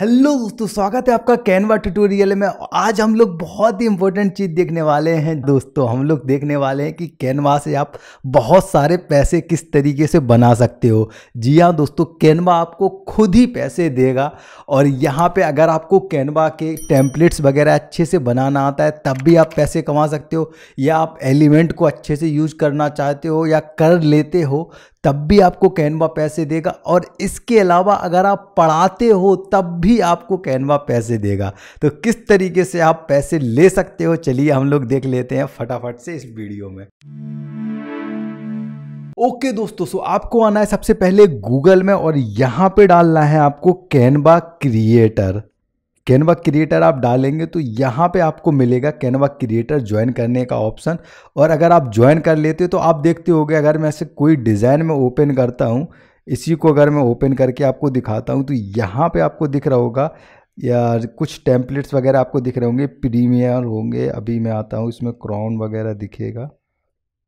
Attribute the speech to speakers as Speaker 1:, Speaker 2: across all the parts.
Speaker 1: hello दोस्तों स्वागत है आपका कैनवा ट्यूटोरियल में आज हम लोग बहुत ही इंपॉर्टेंट चीज़ देखने वाले हैं दोस्तों हम लोग देखने वाले हैं कि कैनवा से आप बहुत सारे पैसे किस तरीके से बना सकते हो जी हाँ दोस्तों कैनवा आपको खुद ही पैसे देगा और यहाँ पे अगर आपको कैनवा के टेम्पलेट्स वगैरह अच्छे से बनाना आता है तब भी आप पैसे कमा सकते हो या आप एलिमेंट को अच्छे से यूज करना चाहते हो या कर लेते हो तब भी आपको कैनवा पैसे देगा और इसके अलावा अगर आप पढ़ाते हो तब भी आपको कैनवा पैसे देगा तो किस तरीके से आप पैसे ले सकते हो चलिए हम लोग देख लेते हैं फटाफट से इस वीडियो में ओके okay, दोस्तों सो आपको आना है सबसे पहले गूगल में और यहाँ पे डालना है आपको कैनवा क्रिएटर कैनवा क्रिएटर आप डालेंगे तो यहाँ पे आपको मिलेगा कैनवा क्रिएटर ज्वाइन करने का ऑप्शन और अगर आप ज्वाइन कर लेते हो तो आप देखते होगे अगर मैं ऐसे कोई डिज़ाइन में ओपन करता हूँ इसी को अगर मैं ओपन करके आपको दिखाता हूँ तो यहाँ पे आपको दिख रहा होगा या कुछ टेम्पलेट्स वगैरह आपको दिख रहे होंगे प्रीमियर होंगे अभी मैं आता हूँ इसमें क्राउन वगैरह दिखेगा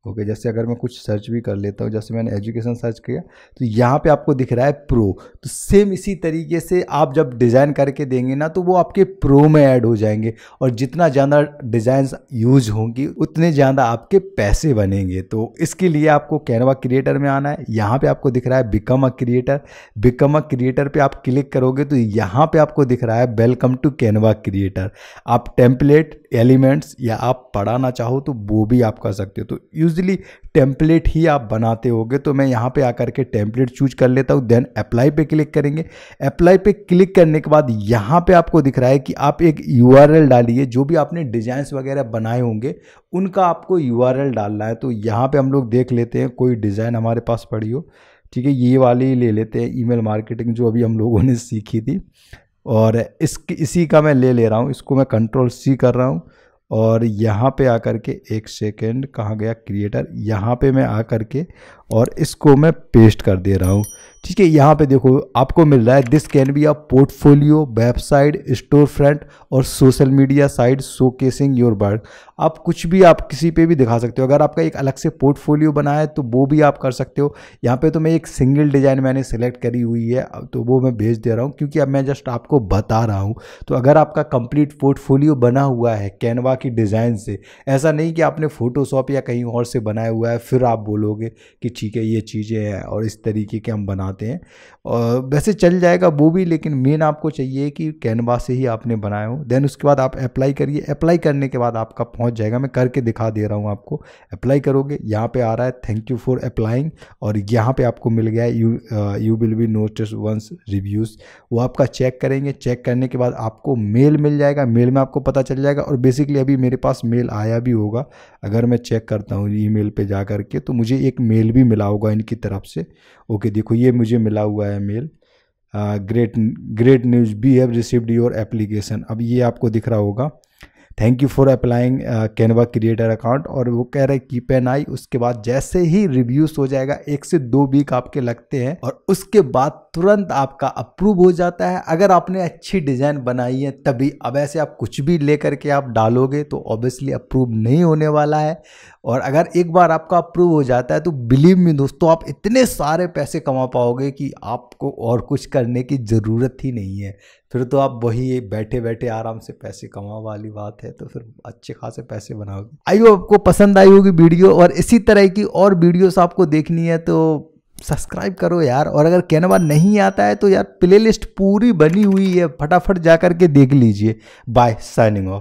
Speaker 1: ओके जैसे अगर मैं कुछ सर्च भी कर लेता हूँ जैसे मैंने एजुकेशन सर्च किया तो यहाँ पे आपको दिख रहा है प्रो तो सेम इसी तरीके से आप जब डिज़ाइन करके देंगे ना तो वो आपके प्रो में ऐड हो जाएंगे और जितना ज़्यादा डिज़ाइन यूज होंगी उतने ज़्यादा आपके पैसे बनेंगे तो इसके लिए आपको कैनवा क्रिएटर में आना है यहाँ पर आपको दिख रहा है become a creator become a creator पर आप क्लिक करोगे तो यहाँ पर आपको दिख रहा है वेलकम टू कैनवा क्रिएटर आप टेम्पलेट एलिमेंट्स या आप पढ़ाना चाहो तो वो भी आप कर सकते हो तो यूजली टेम्पलेट ही आप बनाते होगे तो मैं यहाँ पे आकर के टेम्पलेट चूज कर लेता हूँ देन अप्लाई पे क्लिक करेंगे अप्लाई पे क्लिक करने के बाद यहाँ पे आपको दिख रहा है कि आप एक यू डालिए जो भी आपने डिजाइंस वगैरह बनाए होंगे उनका आपको यू डालना है तो यहाँ पर हम लोग देख लेते हैं कोई डिज़ाइन हमारे पास पड़ी हो ठीक है ये वाली ले लेते हैं ईमेल मार्केटिंग जो अभी हम लोगों ने सीखी थी और इस इसी का मैं ले ले रहा हूँ इसको मैं कंट्रोल सी कर रहा हूँ और यहाँ पे आकर के एक सेकेंड कहाँ गया क्रिएटर यहाँ पे मैं आकर के और इसको मैं पेस्ट कर दे रहा हूँ ठीक है यहाँ पे देखो आपको मिल रहा है this can be a portfolio website store front और social media site showcasing your work आप कुछ भी आप किसी पे भी दिखा सकते हो अगर आपका एक अलग से पोर्टफोलियो बना है तो वो भी आप कर सकते हो यहाँ पे तो मैं एक सिंगल डिज़ाइन मैंने सेलेक्ट करी हुई है तो वो मैं भेज दे रहा हूँ क्योंकि अब मैं जस्ट आपको बता रहा हूँ तो अगर आपका कंप्लीट पोर्टफोलियो बना हुआ है कैनवा की डिज़ाइन से ऐसा नहीं कि आपने फ़ोटोशॉप या कहीं और से बनाया हुआ है फिर आप बोलोगे कि ठीक है ये चीज़ें हैं और इस तरीके के हम बनाते हैं और वैसे चल जाएगा वो भी लेकिन मेन आपको चाहिए कि कैनवा से ही आपने बनाए हो देन उसके बाद आप अप्लाई करिए अप्लाई करने के बाद आपका पहुंच जाएगा मैं करके दिखा दे रहा हूँ आपको अप्लाई करोगे यहाँ पर आ रहा है थैंक यू फॉर अप्लाइंग और यहाँ पर आपको मिल गया you you will be notice once reviews वो आपका चेक करेंगे चेक करने के बाद आपको मेल मिल जाएगा मेल में आपको पता चल जाएगा और बेसिकली अभी मेरे पास मेल आया भी होगा अगर मैं चेक करता हूँ ई मेल पर जा करके तो मुझे एक मेल भी मिला होगा इनकी तरफ से ओके देखो ये मुझे मिला हुआ है mail great great news be have received your application अब ये आपको दिख रहा होगा thank you for applying Canva creator account और वो कह रहे कीप एन आई उसके बाद जैसे ही रिव्यूज हो जाएगा एक से दो वीक आपके लगते हैं और उसके बाद तुरंत आपका अप्रूव हो जाता है अगर आपने अच्छी डिजाइन बनाई है तभी अब ऐसे आप कुछ भी ले करके आप डालोगे तो ऑब्वियसली अप्रूव नहीं होने वाला है और अगर एक बार आपका अप्रूव हो जाता है तो बिलीव मी दोस्तों आप इतने सारे पैसे कमा पाओगे कि आपको और कुछ करने की ज़रूरत ही नहीं है फिर तो आप वही बैठे बैठे आराम से पैसे कमाओ वाली बात है तो फिर अच्छे खासे पैसे बनाओगे आई होप आपको पसंद आई होगी वीडियो और इसी तरह की और वीडियोस आपको देखनी है तो सब्सक्राइब करो यार और अगर कैनवा नहीं आता है तो यार प्लेलिस्ट पूरी बनी हुई है फटाफट जा करके देख लीजिए बाय साइनिंग ऑफ